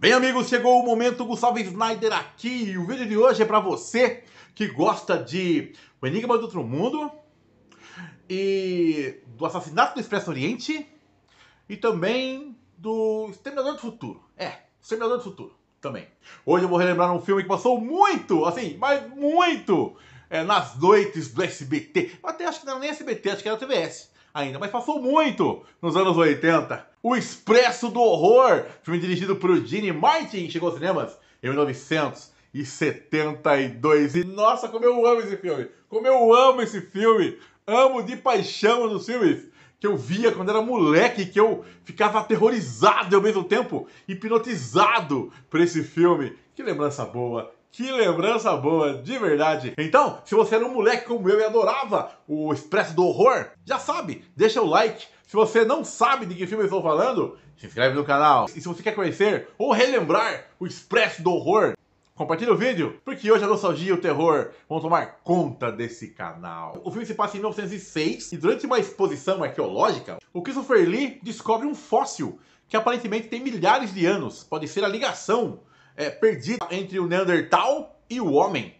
Bem, amigos, chegou o momento Gustavo Snyder aqui. E o vídeo de hoje é para você que gosta de O Enigma do Outro Mundo e do Assassinato do Expresso Oriente e também do Exterminador do Futuro. É, Exterminador do Futuro também. Hoje eu vou relembrar um filme que passou muito, assim, mas muito é, nas noites do SBT. Até acho que não era é nem SBT, acho que era TVS ainda, mas passou muito nos anos 80. O Expresso do Horror, filme dirigido por Gene Martin, chegou aos cinemas em 1972. E nossa, como eu amo esse filme! Como eu amo esse filme! Amo de paixão nos filmes que eu via quando era moleque, que eu ficava aterrorizado e ao mesmo tempo hipnotizado por esse filme. Que lembrança boa que lembrança boa, de verdade. Então, se você era um moleque como eu e adorava o Expresso do Horror, já sabe, deixa o like. Se você não sabe de que filme eu estou falando, se inscreve no canal. E se você quer conhecer ou relembrar o Expresso do Horror, compartilha o vídeo, porque hoje a nostalgia e o terror vão tomar conta desse canal. O filme se passa em 1906 e durante uma exposição arqueológica, o Christopher Lee descobre um fóssil que aparentemente tem milhares de anos. Pode ser a ligação é, perdida entre o Neandertal e o homem.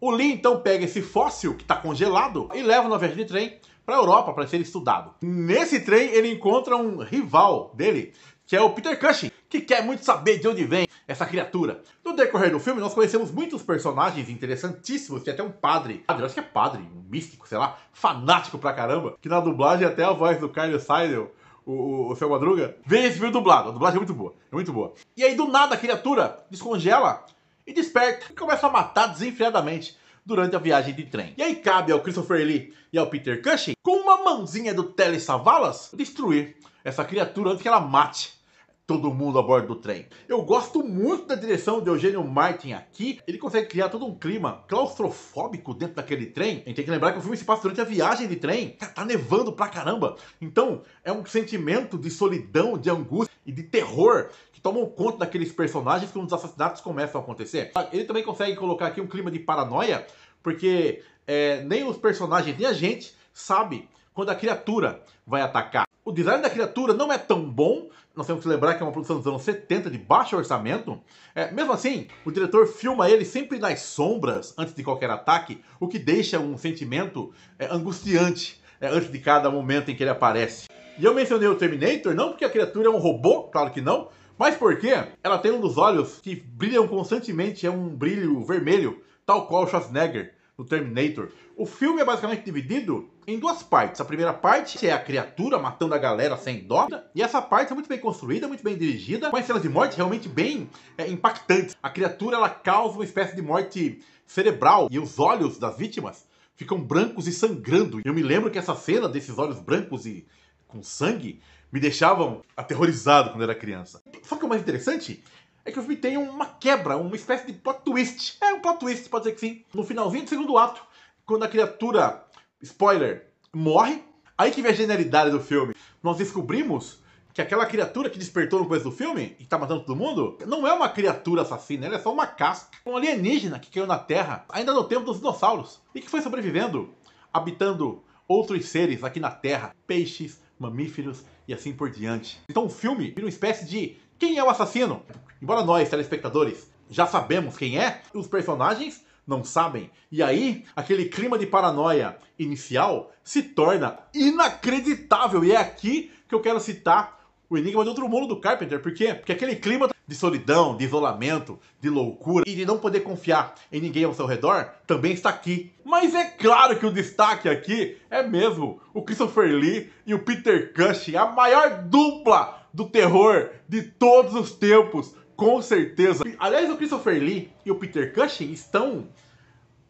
O Lee então pega esse fóssil que está congelado e leva na viagem de trem para a Europa para ser estudado. Nesse trem ele encontra um rival dele, que é o Peter Cushing, que quer muito saber de onde vem essa criatura. No decorrer do filme nós conhecemos muitos personagens interessantíssimos, tem até um padre, padre acho que é padre, um místico, sei lá, fanático pra caramba, que na dublagem até a voz do Carlos Seidel o, o, o seu Madruga, veja esse filme dublado. A dublagem é muito boa, é muito boa. E aí, do nada, a criatura descongela e desperta e começa a matar desenfreadamente durante a viagem de trem. E aí cabe ao Christopher Lee e ao Peter Cushing, com uma mãozinha do Telesavalas, destruir essa criatura antes que ela mate todo mundo a bordo do trem. Eu gosto muito da direção de Eugênio Martin aqui, ele consegue criar todo um clima claustrofóbico dentro daquele trem. A gente tem que lembrar que o filme se passa durante a viagem de trem, tá, tá nevando pra caramba. Então, é um sentimento de solidão, de angústia e de terror que tomam conta daqueles personagens quando os assassinatos começam a acontecer. Ah, ele também consegue colocar aqui um clima de paranoia, porque é, nem os personagens nem a gente sabe quando a criatura vai atacar o design da criatura não é tão bom. Nós temos que lembrar que é uma produção dos anos 70, de baixo orçamento. É, mesmo assim, o diretor filma ele sempre nas sombras, antes de qualquer ataque, o que deixa um sentimento é, angustiante é, antes de cada momento em que ele aparece. E eu mencionei o Terminator não porque a criatura é um robô, claro que não, mas porque ela tem um dos olhos que brilham constantemente, é um brilho vermelho, tal qual o Schwarzenegger do Terminator. O filme é basicamente dividido em duas partes. A primeira parte é a criatura matando a galera sem dó. E essa parte é muito bem construída, muito bem dirigida, com as cenas de morte realmente bem é, impactantes. A criatura ela causa uma espécie de morte cerebral e os olhos das vítimas ficam brancos e sangrando. Eu me lembro que essa cena desses olhos brancos e com sangue me deixavam aterrorizado quando era criança. Só que é o mais interessante é que o filme tem uma quebra, uma espécie de plot twist. É um plot twist, pode ser que sim. No finalzinho do segundo ato, quando a criatura, spoiler, morre, aí que vem a genialidade do filme. Nós descobrimos que aquela criatura que despertou no começo do filme e tá matando todo mundo, não é uma criatura assassina, ela é só uma casca, um alienígena que caiu na Terra, ainda no tempo dos dinossauros, e que foi sobrevivendo, habitando outros seres aqui na Terra, peixes, mamíferos e assim por diante. Então o filme vira uma espécie de quem é o assassino. Embora nós, telespectadores, já sabemos quem é, os personagens não sabem. E aí, aquele clima de paranoia inicial se torna inacreditável. E é aqui que eu quero citar o Enigma de Outro Mundo do Carpenter. Por quê? Porque aquele clima de solidão, de isolamento, de loucura e de não poder confiar em ninguém ao seu redor também está aqui. Mas é claro que o destaque aqui é mesmo o Christopher Lee e o Peter Cushing, a maior dupla do terror de todos os tempos, com certeza. Aliás, o Christopher Lee e o Peter Cushing estão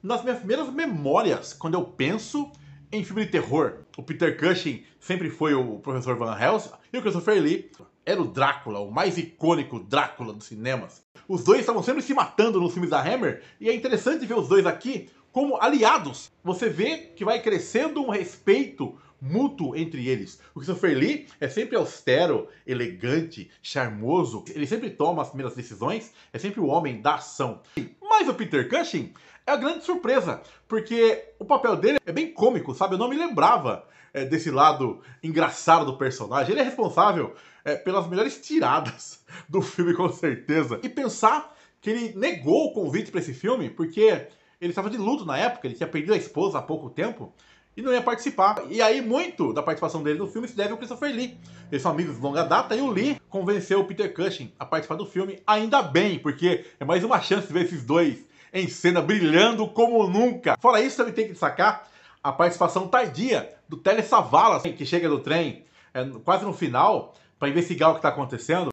nas minhas primeiras memórias quando eu penso em filme de terror. O Peter Cushing sempre foi o professor Van Helsing e o Christopher Lee era o Drácula, o mais icônico Drácula dos cinemas. Os dois estavam sempre se matando nos filmes da Hammer e é interessante ver os dois aqui como aliados. Você vê que vai crescendo um respeito mútuo entre eles. O Christopher Lee é sempre austero, elegante, charmoso, ele sempre toma as primeiras decisões, é sempre o homem da ação. Mas o Peter Cushing é a grande surpresa, porque o papel dele é bem cômico, sabe? Eu não me lembrava é, desse lado engraçado do personagem. Ele é responsável é, pelas melhores tiradas do filme, com certeza. E pensar que ele negou o convite para esse filme porque ele estava de luto na época, ele tinha perdido a esposa há pouco tempo e não ia participar. E aí, muito da participação dele no filme se deve ao Christopher Lee. Eles são amigos de longa data e o Lee convenceu o Peter Cushing a participar do filme, ainda bem, porque é mais uma chance de ver esses dois em cena brilhando como nunca. Fora isso, também tem que destacar a participação tardia do Tele Savalas, que chega do trem é, quase no final para investigar o que está acontecendo.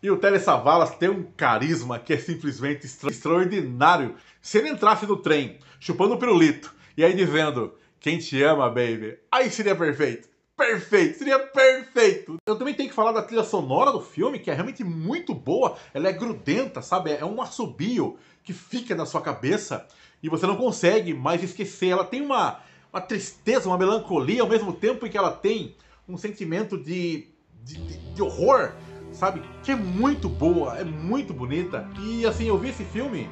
E o Tele Savalas tem um carisma que é simplesmente extraordinário. Se ele entrasse no trem chupando o pirulito e aí dizendo quem te ama, baby. Aí seria perfeito. Perfeito, seria perfeito. Eu também tenho que falar da trilha sonora do filme, que é realmente muito boa. Ela é grudenta, sabe? É um assobio que fica na sua cabeça e você não consegue mais esquecer. Ela tem uma, uma tristeza, uma melancolia, ao mesmo tempo em que ela tem um sentimento de, de, de horror, sabe? Que é muito boa, é muito bonita. E assim, eu vi esse filme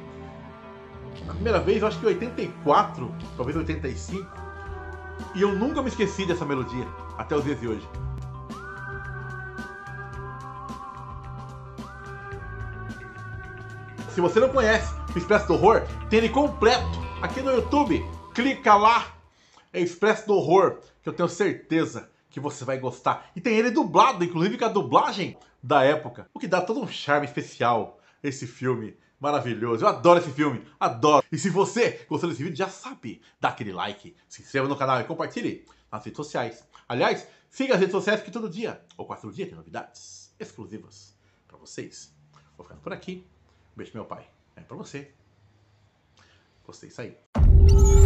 a primeira vez, eu acho que em 84, talvez 85 e eu nunca me esqueci dessa melodia, até os dias de hoje. Se você não conhece o Expresso do Horror, tem ele completo aqui no YouTube. Clica lá, é Expresso do Horror, que eu tenho certeza que você vai gostar. E tem ele dublado, inclusive com a dublagem da época, o que dá todo um charme especial a esse filme maravilhoso. Eu adoro esse filme, adoro. E se você gostou desse vídeo, já sabe, dá aquele like, se inscreva no canal e compartilhe nas redes sociais. Aliás, siga as redes sociais que todo dia, ou quase todo dia, tem novidades exclusivas para vocês. Vou ficando por aqui. Um beijo, meu pai. É para você. Gostei, saiu.